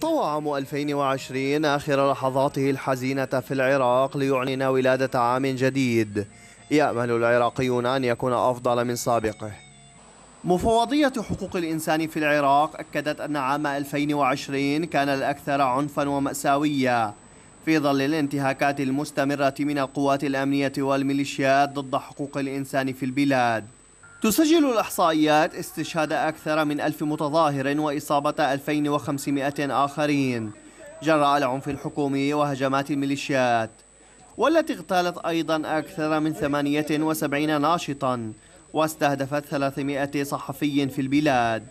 طوى عام 2020 آخر لحظاته الحزينة في العراق ليعلن ولادة عام جديد يأمل العراقيون أن يكون أفضل من سابقه مفوضية حقوق الإنسان في العراق أكدت أن عام 2020 كان الأكثر عنفا ومأساوية في ظل الانتهاكات المستمرة من القوات الأمنية والميليشيات ضد حقوق الإنسان في البلاد تسجل الإحصائيات استشهاد أكثر من ألف متظاهر وإصابة 2500 آخرين جراء العنف الحكومي وهجمات الميليشيات والتي اغتالت أيضا أكثر من 78 ناشطا واستهدفت 300 صحفي في البلاد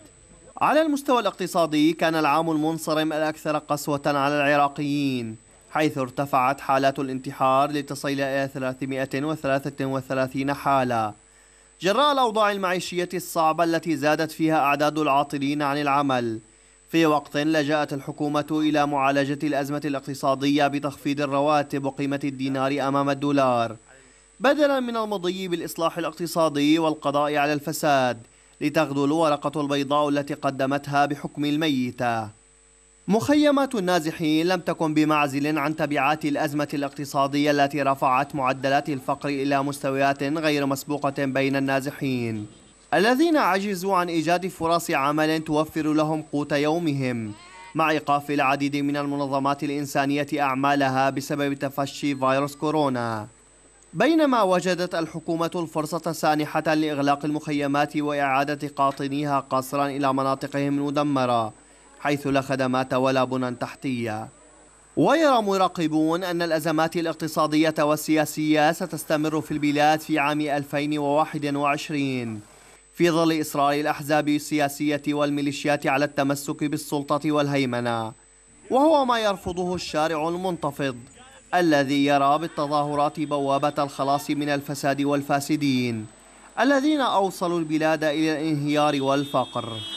على المستوى الاقتصادي كان العام المنصرم الأكثر قسوة على العراقيين حيث ارتفعت حالات الانتحار لتصل إلى 333 حالة جراء الأوضاع المعيشية الصعبة التي زادت فيها أعداد العاطلين عن العمل في وقت لجأت الحكومة إلى معالجة الأزمة الاقتصادية بتخفيض الرواتب وقيمة الدينار أمام الدولار بدلا من المضي بالإصلاح الاقتصادي والقضاء على الفساد لتغدو الورقة البيضاء التي قدمتها بحكم الميتة مخيمات النازحين لم تكن بمعزل عن تبعات الأزمة الاقتصادية التي رفعت معدلات الفقر إلى مستويات غير مسبوقة بين النازحين الذين عجزوا عن إيجاد فرص عمل توفر لهم قوت يومهم مع إيقاف العديد من المنظمات الإنسانية أعمالها بسبب تفشي فيروس كورونا بينما وجدت الحكومة الفرصة سانحة لإغلاق المخيمات وإعادة قاطنيها قصرا إلى مناطقهم المدمرة حيث لا خدمات ولا بنى تحتية ويرى مراقبون أن الأزمات الاقتصادية والسياسية ستستمر في البلاد في عام 2021 في ظل إصرار الأحزاب السياسية والميليشيات على التمسك بالسلطة والهيمنة وهو ما يرفضه الشارع المنتفض الذي يرى بالتظاهرات بوابة الخلاص من الفساد والفاسدين الذين أوصلوا البلاد إلى الانهيار والفقر